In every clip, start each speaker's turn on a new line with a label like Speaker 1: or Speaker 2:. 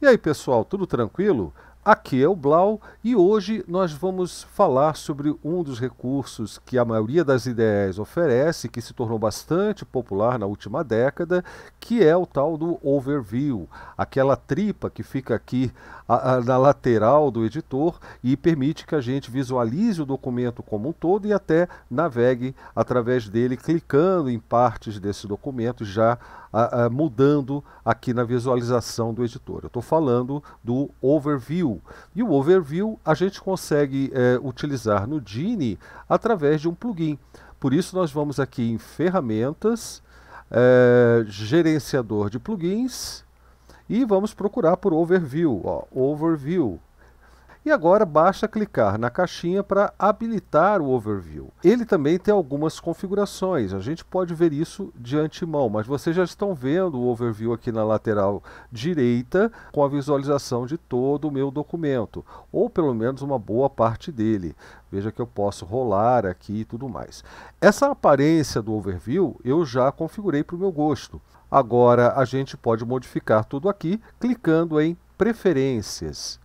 Speaker 1: E aí, pessoal, tudo tranquilo? Aqui é o Blau e hoje nós vamos falar sobre um dos recursos que a maioria das ideias oferece, que se tornou bastante popular na última década, que é o tal do overview, aquela tripa que fica aqui a, a, na lateral do editor e permite que a gente visualize o documento como um todo e até navegue através dele clicando em partes desse documento já a, a, mudando aqui na visualização do editor. Eu estou falando do overview. E o overview a gente consegue é, utilizar no Gini através de um plugin. Por isso nós vamos aqui em ferramentas, é, gerenciador de plugins e vamos procurar por overview. Ó, overview. E agora basta clicar na caixinha para habilitar o Overview. Ele também tem algumas configurações, a gente pode ver isso de antemão, mas vocês já estão vendo o Overview aqui na lateral direita com a visualização de todo o meu documento, ou pelo menos uma boa parte dele. Veja que eu posso rolar aqui e tudo mais. Essa aparência do Overview eu já configurei para o meu gosto. Agora a gente pode modificar tudo aqui clicando em Preferências.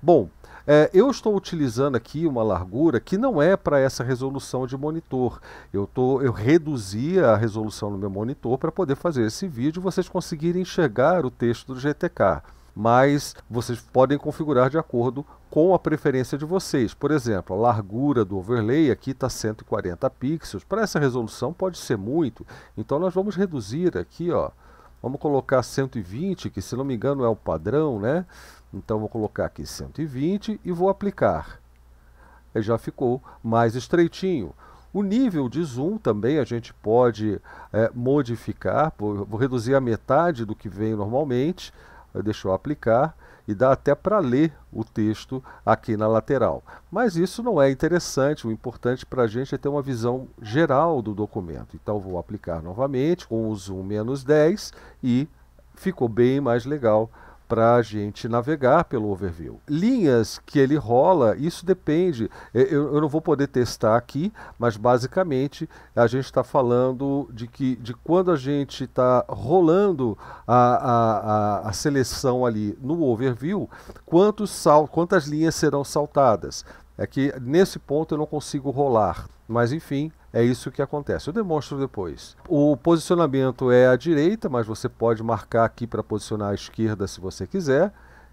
Speaker 1: Bom, é, eu estou utilizando aqui uma largura que não é para essa resolução de monitor. Eu, tô, eu reduzi a resolução no meu monitor para poder fazer esse vídeo e vocês conseguirem enxergar o texto do GTK. Mas vocês podem configurar de acordo com a preferência de vocês. Por exemplo, a largura do overlay aqui está 140 pixels. Para essa resolução pode ser muito. Então nós vamos reduzir aqui, ó. Vamos colocar 120, que se não me engano é o padrão, né? Então vou colocar aqui 120 e vou aplicar. Aí já ficou mais estreitinho. O nível de zoom também a gente pode é, modificar, vou reduzir a metade do que vem normalmente, deixa eu aplicar, e dá até para ler o texto aqui na lateral. Mas isso não é interessante, o importante para a gente é ter uma visão geral do documento. Então vou aplicar novamente com o zoom menos 10 e ficou bem mais legal para a gente navegar pelo overview. Linhas que ele rola, isso depende. Eu, eu não vou poder testar aqui, mas basicamente a gente está falando de que de quando a gente está rolando a, a, a, seleção ali no overview, quantos sal, quantas linhas serão saltadas. É que nesse ponto eu não consigo rolar, mas enfim, é isso que acontece. Eu demonstro depois. O posicionamento é à direita, mas você pode marcar aqui para posicionar à esquerda se você quiser,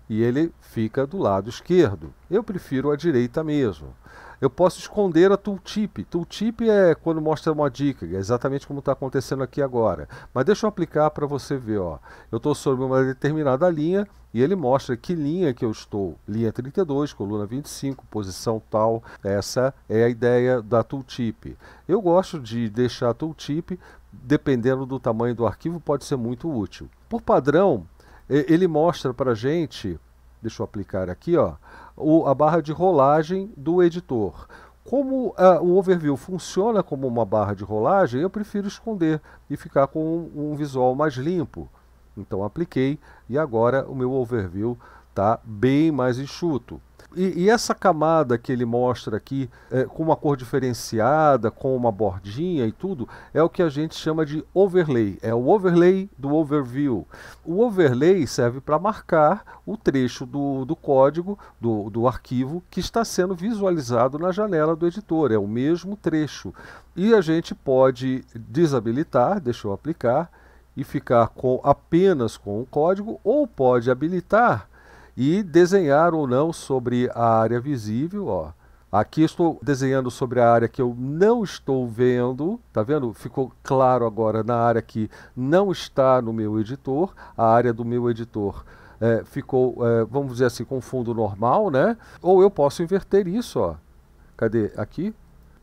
Speaker 1: e ele fica do lado esquerdo. Eu prefiro a direita mesmo eu posso esconder a tooltip. Tooltip é quando mostra uma dica, é exatamente como está acontecendo aqui agora. Mas deixa eu aplicar para você ver. Ó. Eu estou sobre uma determinada linha e ele mostra que linha que eu estou. Linha 32, coluna 25, posição tal. Essa é a ideia da tooltip. Eu gosto de deixar a tooltip, dependendo do tamanho do arquivo, pode ser muito útil. Por padrão, ele mostra para a gente deixa eu aplicar aqui, ó, o, a barra de rolagem do editor. Como uh, o overview funciona como uma barra de rolagem, eu prefiro esconder e ficar com um, um visual mais limpo. Então apliquei e agora o meu overview está bem mais enxuto. E, e, essa camada que ele mostra aqui, é, com uma cor diferenciada, com uma bordinha e tudo, é o que a gente chama de overlay. É o overlay do overview. O overlay serve para marcar o trecho do, do código, do, do arquivo, que está sendo visualizado na janela do editor. É o mesmo trecho. E a gente pode desabilitar, deixa eu aplicar, e ficar com, apenas com o código, ou pode habilitar e desenhar ou não sobre a área visível, ó. Aqui estou desenhando sobre a área que eu não estou vendo, tá vendo? Ficou claro agora na área que não está no meu editor, a área do meu editor é, ficou, é, vamos dizer assim, com fundo normal, né? Ou eu posso inverter isso, ó. Cadê? Aqui.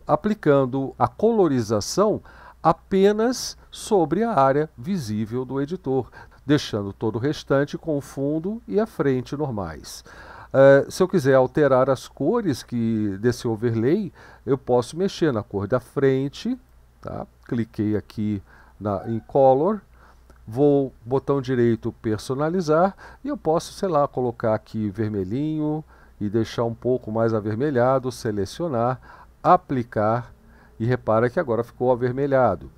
Speaker 1: Aplicando a colorização apenas sobre a área visível do editor, deixando todo o restante com o fundo e a frente normais. Uh, se eu quiser alterar as cores que desse overlay, eu posso mexer na cor da frente, tá? cliquei aqui na, em Color, vou botão direito personalizar e eu posso, sei lá, colocar aqui vermelhinho e deixar um pouco mais avermelhado, selecionar, aplicar e repara que agora ficou avermelhado.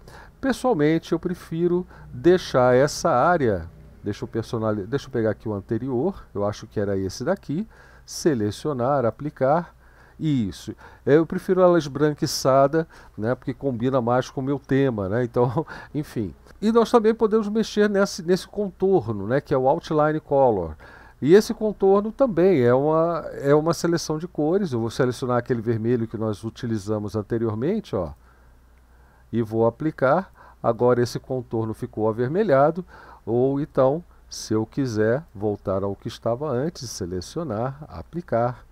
Speaker 1: Pessoalmente, eu prefiro deixar essa área, deixa eu, personal, deixa eu pegar aqui o anterior, eu acho que era esse daqui, selecionar, aplicar, isso. Eu prefiro ela esbranquiçada, né, porque combina mais com o meu tema, né? Então, enfim. E nós também podemos mexer nesse, nesse contorno, né, que é o outline color. E esse contorno também é uma, é uma seleção de cores. Eu vou selecionar aquele vermelho que nós utilizamos anteriormente, ó, e vou aplicar. Agora esse contorno ficou avermelhado, ou então, se eu quiser voltar ao que estava antes, selecionar, aplicar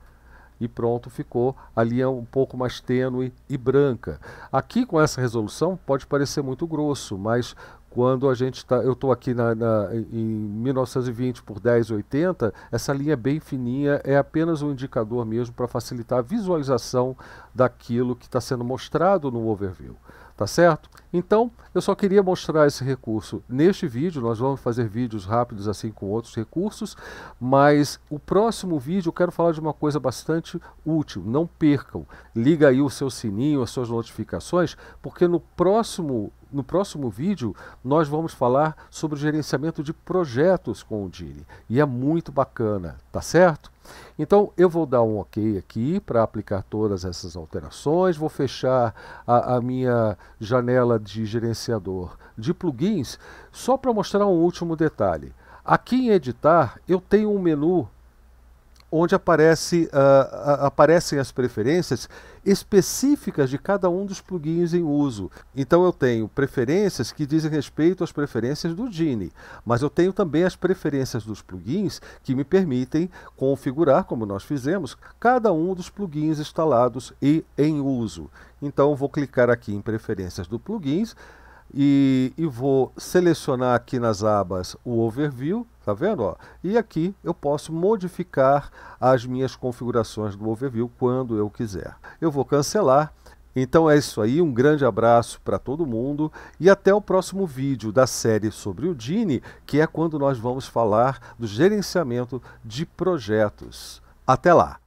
Speaker 1: e pronto, ficou a linha é um pouco mais tênue e branca. Aqui com essa resolução pode parecer muito grosso, mas quando a gente está, eu estou aqui na, na, em 1920 por 1080, essa linha bem fininha é apenas um indicador mesmo para facilitar a visualização daquilo que está sendo mostrado no overview. Tá certo? Então, eu só queria mostrar esse recurso neste vídeo. Nós vamos fazer vídeos rápidos assim com outros recursos, mas o próximo vídeo eu quero falar de uma coisa bastante útil. Não percam. Liga aí o seu sininho, as suas notificações, porque no próximo no próximo vídeo, nós vamos falar sobre o gerenciamento de projetos com o Dire e é muito bacana, tá certo? Então eu vou dar um OK aqui para aplicar todas essas alterações, vou fechar a, a, minha janela de gerenciador de plugins só para mostrar um último detalhe. Aqui em editar eu tenho um menu onde aparece, uh, aparecem as preferências específicas de cada um dos plugins em uso. Então eu tenho preferências que dizem respeito às preferências do Gini, mas eu tenho também as preferências dos plugins que me permitem configurar, como nós fizemos, cada um dos plugins instalados e em uso. Então vou clicar aqui em preferências do plugins e, e vou selecionar aqui nas abas o Overview, tá vendo? Ó? E aqui eu posso modificar as minhas configurações do Overview quando eu quiser. Eu vou cancelar. Então é isso aí, um grande abraço para todo mundo e até o próximo vídeo da série sobre o Dini, que é quando nós vamos falar do gerenciamento de projetos. Até lá!